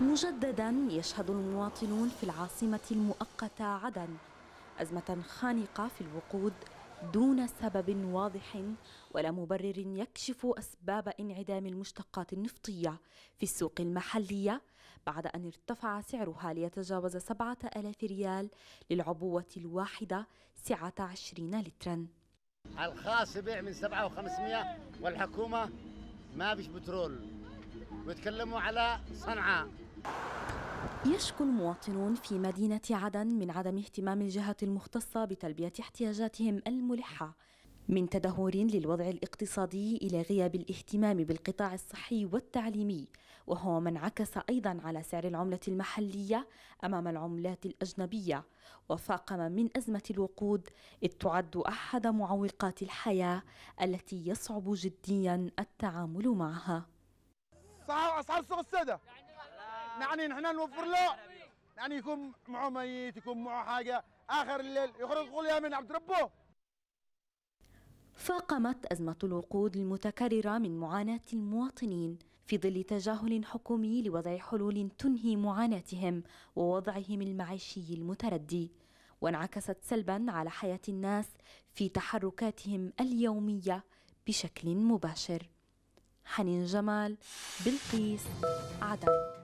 مجددا يشهد المواطنون في العاصمة المؤقتة عدن أزمة خانقة في الوقود دون سبب واضح ولا مبرر يكشف أسباب انعدام المشتقات النفطية في السوق المحلية بعد أن ارتفع سعرها ليتجاوز 7000 ريال للعبوة الواحدة سعة 20 لترا الخاص يبيع من 7500 والحكومة ما فيش بترول ويتكلموا على صنعاء يشكو المواطنون في مدينة عدن من عدم اهتمام الجهة المختصة بتلبية احتياجاتهم الملحة من تدهور للوضع الاقتصادي إلى غياب الاهتمام بالقطاع الصحي والتعليمي وهو ما انعكس أيضا على سعر العملة المحلية أمام العملات الأجنبية وفاقم من أزمة الوقود إذ تعد أحد معوقات الحياة التي يصعب جديا التعامل معها أسعار السوق السادة يعني نحن نوفر له يعني يكون معه ميت يكون معه حاجه اخر الليل يخرج يقول يا من عبد ربه فاقمت أزمة الوقود المتكررة من معاناة المواطنين في ظل تجاهل حكومي لوضع حلول تنهي معاناتهم ووضعهم المعيشي المتردي وانعكست سلبا على حياة الناس في تحركاتهم اليومية بشكل مباشر حنين جمال بلقيس عدن